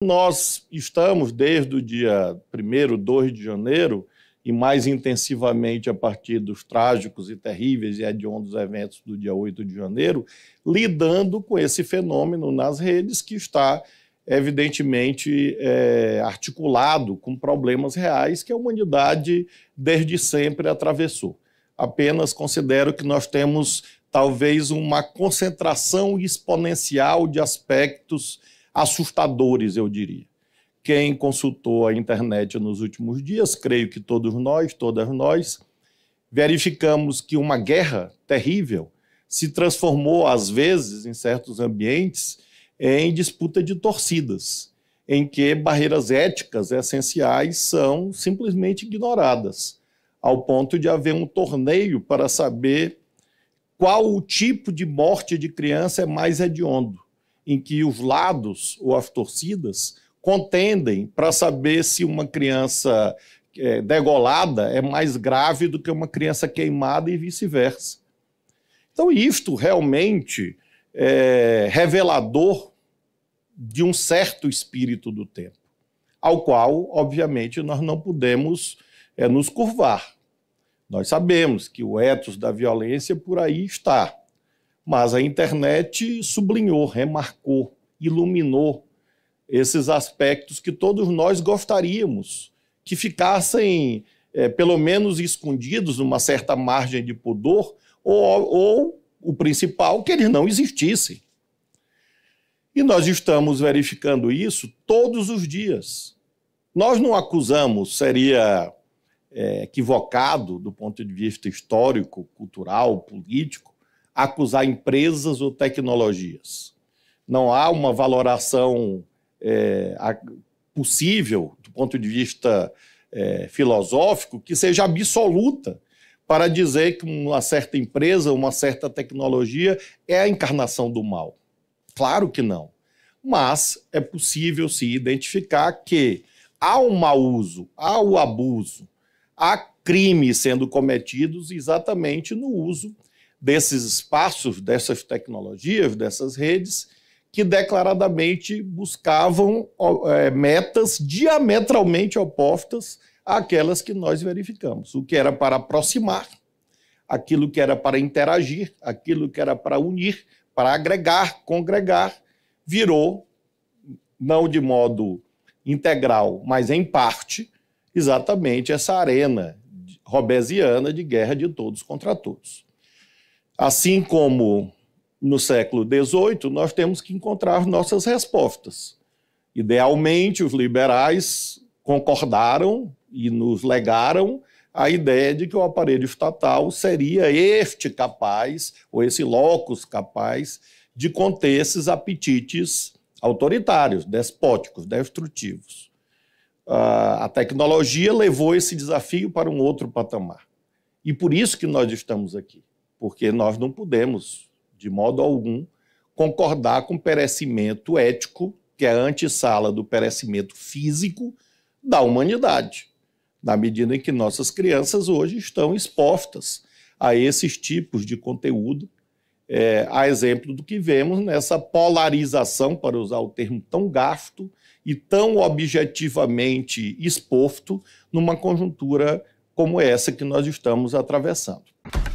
Nós estamos, desde o dia 1 2 de janeiro, e mais intensivamente a partir dos trágicos e terríveis e hediondos eventos do dia 8 de janeiro, lidando com esse fenômeno nas redes que está, evidentemente, é, articulado com problemas reais que a humanidade desde sempre atravessou. Apenas considero que nós temos talvez uma concentração exponencial de aspectos assustadores, eu diria. Quem consultou a internet nos últimos dias, creio que todos nós, todas nós, verificamos que uma guerra terrível se transformou, às vezes, em certos ambientes, em disputa de torcidas, em que barreiras éticas essenciais são simplesmente ignoradas, ao ponto de haver um torneio para saber qual o tipo de morte de criança é mais hediondo em que os lados ou as torcidas contendem para saber se uma criança é, degolada é mais grave do que uma criança queimada e vice-versa. Então, isto realmente é revelador de um certo espírito do tempo, ao qual, obviamente, nós não podemos é, nos curvar. Nós sabemos que o ethos da violência por aí está. Mas a internet sublinhou, remarcou, iluminou esses aspectos que todos nós gostaríamos que ficassem, é, pelo menos, escondidos numa certa margem de pudor, ou, ou o principal, que eles não existissem. E nós estamos verificando isso todos os dias. Nós não acusamos, seria é, equivocado do ponto de vista histórico, cultural, político, acusar empresas ou tecnologias. Não há uma valoração é, possível, do ponto de vista é, filosófico, que seja absoluta para dizer que uma certa empresa, uma certa tecnologia é a encarnação do mal. Claro que não. Mas é possível se identificar que há um mau uso, há o um abuso, há crimes sendo cometidos exatamente no uso desses espaços, dessas tecnologias, dessas redes, que declaradamente buscavam é, metas diametralmente opostas àquelas que nós verificamos. O que era para aproximar, aquilo que era para interagir, aquilo que era para unir, para agregar, congregar, virou, não de modo integral, mas em parte, exatamente essa arena robesiana de guerra de todos contra todos. Assim como no século XVIII, nós temos que encontrar nossas respostas. Idealmente, os liberais concordaram e nos legaram a ideia de que o aparelho estatal seria este capaz, ou esse locus capaz, de conter esses apetites autoritários, despóticos, destrutivos. Ah, a tecnologia levou esse desafio para um outro patamar. E por isso que nós estamos aqui porque nós não podemos, de modo algum, concordar com o perecimento ético, que é a antessala do perecimento físico da humanidade, na medida em que nossas crianças hoje estão expostas a esses tipos de conteúdo, é, a exemplo do que vemos nessa polarização, para usar o termo tão gasto e tão objetivamente exposto, numa conjuntura como essa que nós estamos atravessando.